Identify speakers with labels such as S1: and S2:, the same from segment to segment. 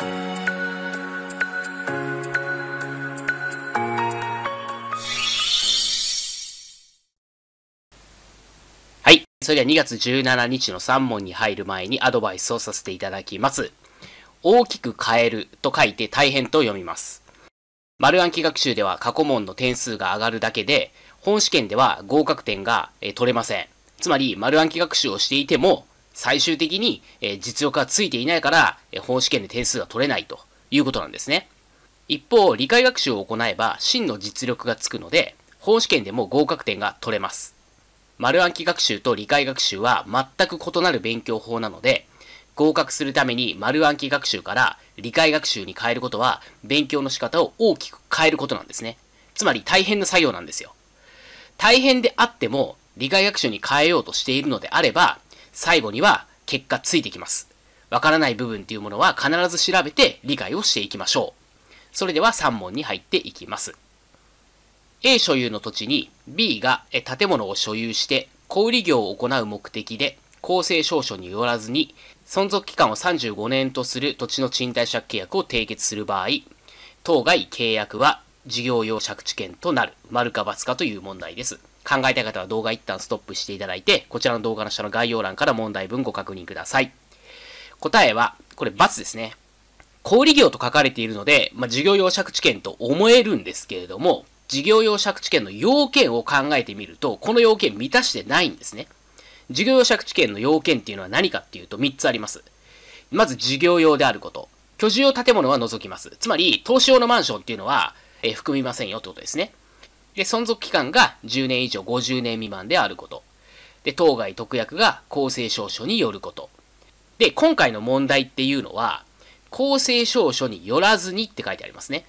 S1: はい。それでは2月17日の3問に入る前にアドバイスをさせていただきます。大きく変えると書いて大変と読みます。丸暗記学習では過去問の点数が上がるだけで、本試験では合格点が取れません。つまり、丸暗記学習をしていても、最終的に、え実力がついていないから、え本試験で点数が取れないということなんですね。一方、理解学習を行えば真の実力がつくので、本試験でも合格点が取れます。丸暗記学習と理解学習は全く異なる勉強法なので、合格するために丸暗記学習から理解学習に変えることは、勉強の仕方を大きく変えることなんですね。つまり大変な作業なんですよ。大変であっても、理解学習に変えようとしているのであれば、最後には結果ついてきます。わからない部分っていうものは必ず調べて理解をしていきましょう。それでは3問に入っていきます。A 所有の土地に B が建物を所有して小売業を行う目的で公正証書によらずに存続期間を35年とする土地の賃貸借契約を締結する場合、当該契約は事業用借地権となる、丸か×かという問題です。考えたい方は動画一旦ストップしていただいて、こちらの動画の下の概要欄から問題文ご確認ください。答えは、これ×ですね。小売業と書かれているので、まあ、事業用借地権と思えるんですけれども、事業用借地権の要件を考えてみると、この要件満たしてないんですね。事業用借地権の要件っていうのは何かっていうと3つあります。まず事業用であること。居住用建物は除きます。つまり、投資用のマンションっていうのは、えー、含みませんよってことですね。で、存続期間が10年以上50年未満であること。で、当該特約が公正証書によること。で、今回の問題っていうのは、公正証書によらずにって書いてありますね。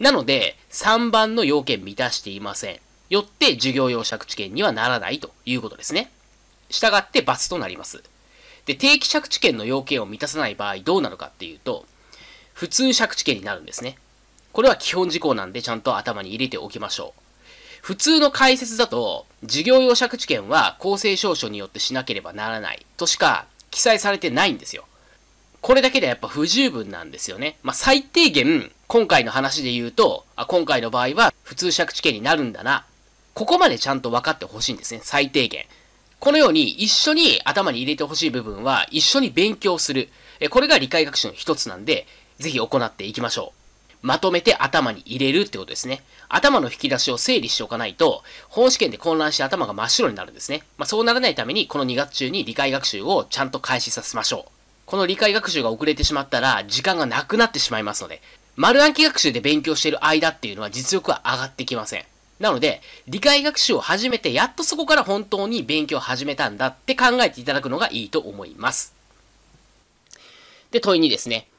S1: なので、3番の要件満たしていません。よって、授業用借地権にはならないということですね。したがって罰となります。で、定期借地権の要件を満たさない場合どうなるかっていうと、普通借地権になるんですね。これは基本事項なんでちゃんと頭に入れておきましょう。普通の解説だと、事業用借地権は公正証書によってしなければならないとしか記載されてないんですよ。これだけではやっぱ不十分なんですよね。まあ、最低限、今回の話で言うと、あ今回の場合は普通借地権になるんだな。ここまでちゃんと分かってほしいんですね。最低限。このように一緒に頭に入れてほしい部分は一緒に勉強する。これが理解学習の一つなんで、ぜひ行っていきましょう。まとめて頭に入れるってことですね。頭の引き出しを整理しておかないと、本試験で混乱して頭が真っ白になるんですね。まあ、そうならないために、この2月中に理解学習をちゃんと開始させましょう。この理解学習が遅れてしまったら、時間がなくなってしまいますので、丸暗記学習で勉強している間っていうのは実力は上がってきません。なので、理解学習を始めて、やっとそこから本当に勉強を始めたんだって考えていただくのがいいと思います。で、問いにですね。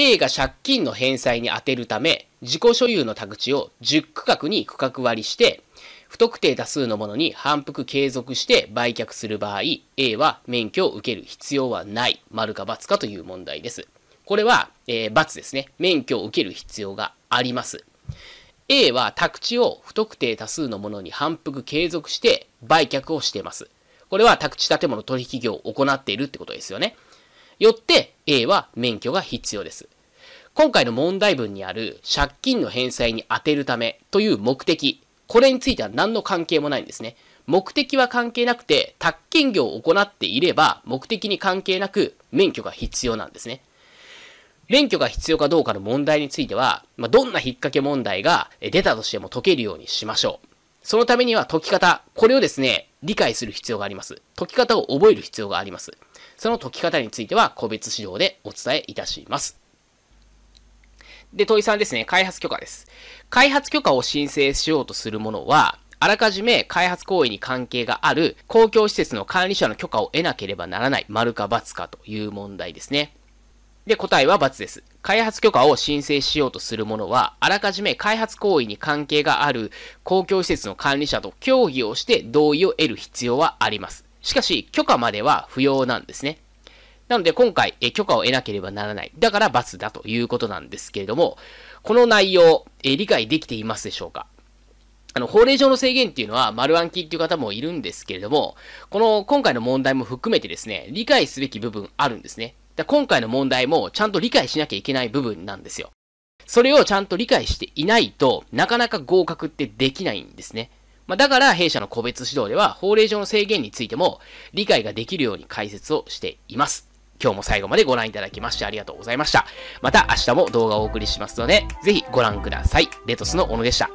S1: A が借金の返済に充てるため、自己所有の宅地を10区画に区画割りして、不特定多数のものに反復継続して売却する場合、A は免許を受ける必要はない、丸か×かという問題です。これは、えー、×ですね。免許を受ける必要があります。A は宅地を不特定多数のものに反復継続して売却をしています。これは宅地建物取引業を行っているってことですよね。よって A は免許が必要です。今回の問題文にある借金の返済に充てるためという目的、これについては何の関係もないんですね。目的は関係なくて、宅建業を行っていれば、目的に関係なく免許が必要なんですね。免許が必要かどうかの問題については、まあ、どんな引っ掛け問題が出たとしても解けるようにしましょう。そのためには解き方、これをですね、理解する必要があります。解き方を覚える必要があります。その解き方については個別指導でお伝えいたします。で、問いんですね。開発許可です。開発許可を申請しようとするものは、あらかじめ開発行為に関係がある公共施設の管理者の許可を得なければならない、丸か×かという問題ですね。で、答えは×です。開発許可を申請しようとするものは、あらかじめ開発行為に関係がある公共施設の管理者と協議をして同意を得る必要はあります。しかし、許可までは不要なんですね。なので今回、え許可を得なければならない。だから罰だということなんですけれども、この内容、え理解できていますでしょうかあの、法令上の制限っていうのは丸暗記っていう方もいるんですけれども、この今回の問題も含めてですね、理解すべき部分あるんですね。だ今回の問題もちゃんと理解しなきゃいけない部分なんですよ。それをちゃんと理解していないとなかなか合格ってできないんですね。まあ、だから弊社の個別指導では法令上の制限についても理解ができるように解説をしています。今日も最後までご覧いただきましてありがとうございました。また明日も動画をお送りしますので、ぜひご覧ください。レトスの小野でした。